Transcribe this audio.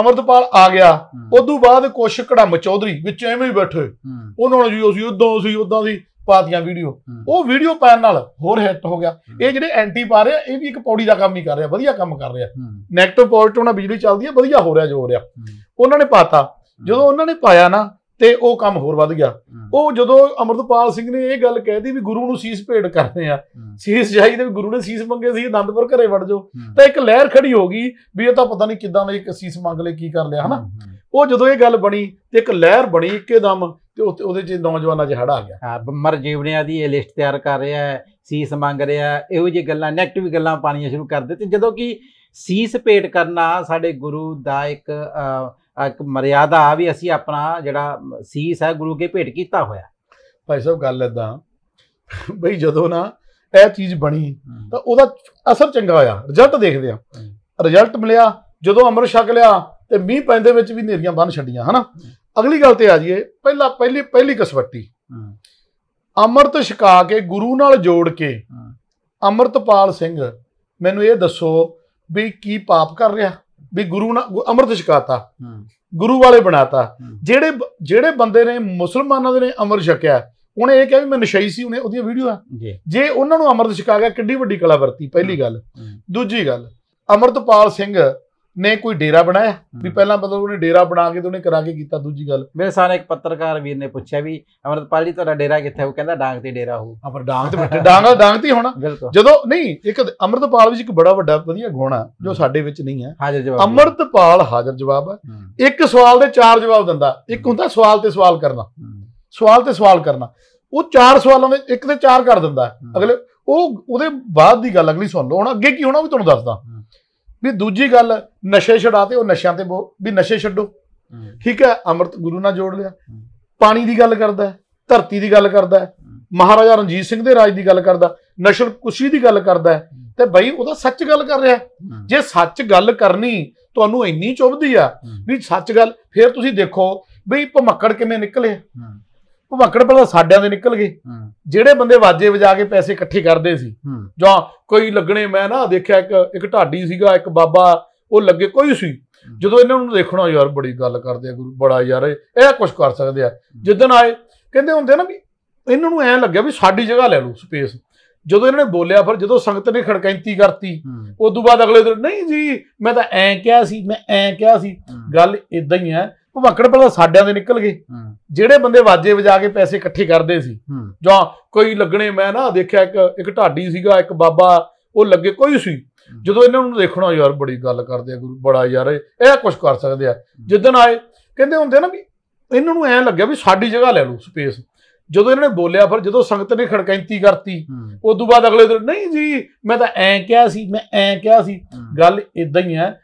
ਅਮਰਦਪਾਲ ਆ ਗਿਆ ਉਦੋਂ ਬਾਅਦ ਕੁਛ ਕੜਮ ਚੌਧਰੀ ਵਿੱਚ ਐਵੇਂ ਹੀ ਬੈਠੇ ਉਹਨਾਂ ਨੇ ਜੀ ਅਸੀਂ ਉਦੋਂ ਸੀ ਉਦਾਂ ਦੀ ਪਾਤੀਆਂ ਵੀਡੀਓ ਉਹ ਵੀਡੀਓ ਪਾਣ ਨਾਲ ਹੋਰ ਹਿੱਟ ਹੋ ਗਿਆ ਇਹ ਜਿਹੜੇ ਐਂਟੀ ਪਾ ਰਿਹਾ ਇਹ ਵੀ ਇੱਕ ਪੌੜੀ ਦਾ ਕੰਮ ਹੀ ਕਰ ਰਿਹਾ ਵਧੀਆ ਕੰਮ ਕਰ ਰਿਹਾ ਨੈਗੇਟਿਵ ਪੋਜ਼ਿਟਿਵ ਨਾਲ ਬਿਜਲੀ ਚੱਲਦੀ ਹੈ ਵਧੀਆ ਹੋ ਰਿਹਾ ਜੋ ਹੋ ਰਿਹਾ ਉਹਨਾਂ ਨੇ ਪਾਤਾ ਜਦੋਂ ਉਹਨਾਂ ਨੇ ਪਾਇਆ ਨਾ ਤੇ ਉਹ ਕੰਮ ਹੋਰ ਵੱਧ ਗਿਆ ਉਹ ਜਦੋਂ ਅਮਰਦਪਾਲ ਸਿੰਘ ਨੇ ਇਹ ਗੱਲ ਕਹਿਦੀ ਵੀ ਗੁਰੂ ਨੂੰ ਸੀਸ ਭੇਟ ਕਰਦੇ ਆ ਸੀਸ ਜਾਈ ਤੇ ਗੁਰੂ ਨੇ ਸੀਸ ਮੰਗੇ ਸੀ ਅਨੰਦਪੁਰ ਘਰੇ ਵੜ ਜਾਓ ਤਾਂ ਇੱਕ ਲਹਿਰ ਖੜੀ ਹੋ ਗਈ ਵੀ ਇਹ ਤਾਂ ਪਤਾ ਨਹੀਂ ਕਿੱਦਾਂ ਦਾ ਇੱਕ ਸੀਸ ਮੰਗ ਲੈ ਕੀ ਕਰ ਲਿਆ ਹਨਾ ਉਹ ਜਦੋਂ ਇਹ ਗੱਲ ਬਣੀ ਤੇ ਇੱਕ ਲਹਿਰ ਬਣੀ ਦਮ ਤੇ ਉਹਦੇ ਚ ਨੌਜਵਾਨਾਂ 'ਚ ਹੜ ਆ ਗਿਆ ਹਾਂ ਬੰਮਰ ਜੀਵਨਿਆਂ ਦੀ ਇਹ ਲਿਸਟ ਤਿਆਰ ਕਰ ਰਿਹਾ ਹੈ ਸੀਸ ਮੰਗ ਰਿਹਾ ਇਹੋ ਜਿਹੀ ਗੱਲਾਂ ਨੈਗੇਟਿਵ ਗੱਲਾਂ ਪਾਣੀਆਂ ਸ਼ੁਰੂ ਕਰ ਦਿੱਤੇ ਜਦੋਂ ਕਿ ਸੀਸ ਭੇਟ ਕਰਨਾ ਸਾਡੇ ਗੁਰੂ ਦਾ ਇੱਕ ਇੱਕ ਮਰਿਆਦਾ ਆ ਵੀ ਅਸੀਂ ਆਪਣਾ ਜਿਹੜਾ ਸੀਸ ਹੈ ਗੁਰੂ ਕੇ ਭੇਟ ਕੀਤਾ ਹੋਇਆ ਭਾਈ ਸਾਹਿਬ ਗੱਲ ਇਦਾਂ ਬਈ ਜਦੋਂ ਨਾ ਇਹ ਚੀਜ਼ ਬਣੀ ਤਾਂ ਉਹਦਾ ਅਸਰ ਚੰਗਾ ਹੋਇਆ ਰਿਜ਼ਲਟ ਦੇਖਦੇ ਆ ਰਿਜ਼ਲਟ ਮਿਲਿਆ ਜਦੋਂ ਅਮਰ ਛਕ ਲਿਆ ਤੇ ਮੀਂਹ ਪੈਂਦੇ ਵਿੱਚ ਵੀ ਨੇਰੀਆਂ ਬੰਨ ਛੱਡੀਆਂ ਹਨਾ ਅਗਲੀ ਗੱਲ ਤੇ ਆ ਜਾਈਏ ਪਹਿਲਾ ਪਹਿਲੀ ਪਹਿਲੀ ਕਸਵੱਟੀ ਅਮਰਤ ਛਕਾ ਕੇ ਗੁਰੂ ਨਾਲ ਜੋੜ ਕੇ ਅਮਰਤਪਾਲ ਸਿੰਘ ਮੈਨੂੰ ਇਹ ਦੱਸੋ ਵੀ ਕੀ ਪਾਪ ਕਰ ਰਿਹਾ ਵੀ ਗੁਰੂ ਨਾਲ ਅੰਮ੍ਰਿਤ ਛਕਾਤਾ ਗੁਰੂ ਵਾਲੇ ਬਣਾਤਾ ਜਿਹੜੇ ਜਿਹੜੇ ਬੰਦੇ ਨੇ ਮੁਸਲਮਾਨਾਂ ਦੇ ਨੇ ਅੰਮ੍ਰਿਤ ਛਕਿਆ ਉਹਨੇ ਇਹ ਕਿਹਾ ਵੀ ਮੈਂ ਨਸ਼ਈ ਸੀ ਉਹਨੇ ਉਹਦੀਆਂ ਵੀਡੀਓ ਆ ਜੇ ਉਹਨਾਂ ਨੂੰ ਅੰਮ੍ਰਿਤ ਛਕਾ ਗਿਆ ਕਿੱਡੀ ਵੱਡੀ ਕਲਾ ਵਰਤੀ ਪਹਿਲੀ ਗੱਲ ਦੂਜੀ ਗੱਲ ਅਮਰਤਪਾਲ ਸਿੰਘ ਨੇ ਕੋਈ ਡੇਰਾ ਬਣਾਇਆ ਵੀ ਪਹਿਲਾਂ ਮਤਲਬ ਉਹਨੇ ਡੇਰਾ ਬਣਾ ਕੇ ਤੇ ਉਹਨੇ ਕਰਾ ਕੇ ਕੀਤਾ ਦੂਜੀ ਗੱਲ ਮੇਰੇ ਸਾਹਮਣੇ ਇੱਕ ਪੱਤਰਕਾਰ ਵੀਰ ਨੇ ਪੁੱਛਿਆ ਵੀ ਅਮਰਤਪਾਲ ਜੀ ਤੁਹਾਡਾ ਡੇਰਾ ਕਿੱਥੇ ਉਹ ਕਹਿੰਦਾ ਡਾਂਗ ਤੇ ਡੇਰਾ ਹੋ ਆ ਪਰ ਡਾਂਗ ਤੇ ਬੱਟੇ ਡਾਂਗ ਡਾਂਗ ਤੇ ਹੋਣਾ ਜਦੋਂ ਨਹੀਂ ਇੱਕ ਅਮਰਤਪਾਲ ਵਿੱਚ ਇੱਕ ਬੜਾ ਵੱਡਾ ਵਧੀਆ ਗੁਣ ਆ ਜੋ ਸਾਡੇ ਵਿੱਚ ਨਹੀਂ ਆ ਹਾਜ਼ਰ ਜਵਾਬ ਅਮਰਤਪਾਲ ਹਾਜ਼ਰ ਜਵਾਬ ਆ ਇੱਕ ਸਵਾਲ ਦੇ ਚਾਰ ਜਵਾਬ ਦਿੰਦਾ ਇੱਕ ਹੁੰਦਾ ਸਵਾਲ ਤੇ ਸਵਾਲ ਕਰਨਾ ਸਵਾਲ ਤੇ ਸਵਾਲ ਕਰਨਾ ਉਹ ਚਾਰ ਸਵਾਲਾਂ ਦੇ ਇੱਕ ਤੇ ਚਾਰ ਕਰ ਦਿੰਦਾ ਅਗਲੇ ਉਹ ਉਹਦੇ ਬਾਅਦ ਦੀ ਗੱਲ ਅਗਲੀ ਸੁਣ ਲਓ ਹੁਣ ਅੱਗੇ ਕੀ ਹੋਣਾ ਵੀ ਤੁਹਾਨੂੰ ਦੱਸਦਾ ਵੀ ਦੂਜੀ ਗੱਲ ਨਸ਼ੇ ਛਡਾ ਤੇ ਉਹ ਨਸ਼ਿਆਂ ਤੇ ਵੀ ਨਸ਼ੇ ਛੱਡੋ ਠੀਕ ਹੈ ਅੰਮ੍ਰਿਤ ਗੁਰੂ ਨਾਲ ਜੋੜ ਲਿਆ ਪਾਣੀ ਦੀ ਗੱਲ ਕਰਦਾ ਧਰਤੀ ਦੀ ਗੱਲ ਕਰਦਾ ਮਹਾਰਾਜਾ ਰਣਜੀਤ ਸਿੰਘ ਦੇ ਰਾਜ ਦੀ ਗੱਲ ਕਰਦਾ ਨਸ਼ਲ ਕੁਸ਼ੀ ਦੀ ਗੱਲ ਕਰਦਾ ਤੇ ਬਈ ਉਹਦਾ ਸੱਚ ਗੱਲ ਕਰ ਰਿਹਾ ਜੇ ਸੱਚ ਗੱਲ ਕਰਨੀ ਤੁਹਾਨੂੰ ਇੰਨੀ ਚੁਭਦੀ ਆ ਵੀ ਸੱਚ ਗੱਲ ਫਿਰ ਤੁਸੀਂ ਦੇਖੋ ਬਈ ਭਮੱਕੜ ਕਿਵੇਂ ਨਿਕਲੇ ਭਵਕੜ ਪਹਿਲਾਂ ਸਾਡਿਆਂ ਦੇ ਨਿਕਲ ਗਏ ਜਿਹੜੇ ਬੰਦੇ ਵਾਜੇ ਵਜਾ ਕੇ ਪੈਸੇ ਇਕੱਠੇ ਕਰਦੇ ਸੀ ਜਾਂ ਕੋਈ ਲੱਗਣੇ ਮੈਂ ਨਾ ਦੇਖਿਆ ਇੱਕ ਇੱਕ ਢਾਡੀ ਸੀਗਾ ਇੱਕ ਬਾਬਾ ਉਹ ਲੱਗੇ ਕੋਈ ਸੀ ਜਦੋਂ ਇਹਨਾਂ ਨੂੰ ਦੇਖਣਾ ਯਾਰ ਬੜੀ ਗੱਲ ਕਰਦੇ ਆ ਗੁਰੂ ਬੜਾ ਯਾਰ ਇਹ ਕੁਝ ਕਰ ਸਕਦੇ ਆ ਜਿੱਦਣ ਆਏ ਕਹਿੰਦੇ ਹੁੰਦੇ ਨਾ ਵੀ ਇਹਨਾਂ ਨੂੰ ਐ ਲੱਗਿਆ ਵੀ ਸਾਡੀ ਜਗ੍ਹਾ ਲੈ ਲਓ ਸਪੇਸ ਜਦੋਂ ਇਹਨਾਂ ਨੇ ਬੋਲਿਆ ਫਿਰ ਜਦੋਂ ਸੰਗਤ ਨੇ ਖੜਕੈਂਤੀ ਕਰਤੀ ਉਸ ਤੋਂ ਬਾਅਦ ਅਗਲੇ ਦਿਨ ਨਹੀਂ ਜੀ ਮੈਂ ਤਾਂ ਐ ਕਿਹਾ ਸੀ ਮੈਂ ਐ ਕਿਹਾ ਸੀ ਗੱਲ ਇਦਾਂ ਹੀ ਹੈ ਉਹ ਵਕੜ ਪਹਿਲਾਂ ਸਾਡਿਆਂ ਦੇ ਨਿਕਲ ਗਏ ਜਿਹੜੇ ਬੰਦੇ ਵਾਜੇ ਵਜਾ ਕੇ ਪੈਸੇ ਇਕੱਠੇ ਕਰਦੇ ਸੀ ਜਾਂ ਕੋਈ ਲੱਗਣੇ ਮੈਂ ਨਾ ਦੇਖਿਆ ਇੱਕ ਇੱਕ ਢਾਡੀ ਸੀਗਾ ਇੱਕ ਬਾਬਾ ਉਹ ਲੱਗੇ ਕੋਈ ਸੀ ਜਦੋਂ ਇਹਨਾਂ ਨੂੰ ਦੇਖਣਾ ਯਾਰ ਬੜੀ ਗੱਲ ਕਰਦੇ ਆ ਗੁਰੂ ਬੜਾ ਯਾਰ ਇਹ ਕੁਝ ਕਰ ਸਕਦੇ ਆ ਜਿੱਦਣ ਆਏ ਕਹਿੰਦੇ ਹੁੰਦੇ ਨਾ ਵੀ ਇਹਨਾਂ ਨੂੰ ਐ ਲੱਗਿਆ ਵੀ ਸਾਡੀ ਜਗ੍ਹਾ ਲੈ ਲਓ ਸਪੇਸ ਜਦੋਂ ਇਹਨਾਂ ਨੇ ਬੋਲਿਆ ਫਿਰ ਜਦੋਂ ਸੰਗਤ ਨੇ ਖੜਕੈਂਤੀ ਕਰਤੀ ਉਸ ਤੋਂ ਬਾਅਦ ਅਗਲੇ ਦਿਨ ਨਹੀਂ ਜੀ ਮੈਂ ਤਾਂ ਐਂ ਕਿਹਾ ਸੀ ਮੈਂ ਐਂ ਕਿਹਾ ਸੀ ਗੱਲ ਇਦਾਂ ਹੀ ਹੈ